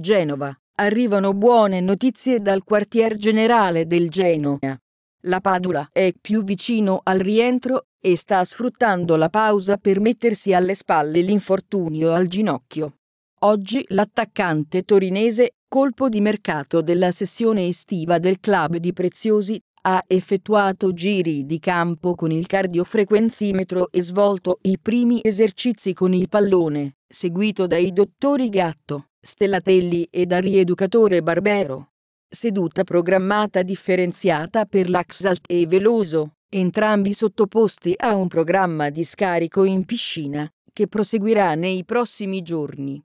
Genova, arrivano buone notizie dal quartier generale del Genoa. La Padula è più vicino al rientro e sta sfruttando la pausa per mettersi alle spalle l'infortunio al ginocchio. Oggi l'attaccante torinese, colpo di mercato della sessione estiva del club di Preziosi, ha effettuato giri di campo con il cardiofrequenzimetro e svolto i primi esercizi con il pallone, seguito dai dottori Gatto, Stellatelli e da rieducatore Barbero. Seduta programmata differenziata per l'Axalt e Veloso, entrambi sottoposti a un programma di scarico in piscina, che proseguirà nei prossimi giorni.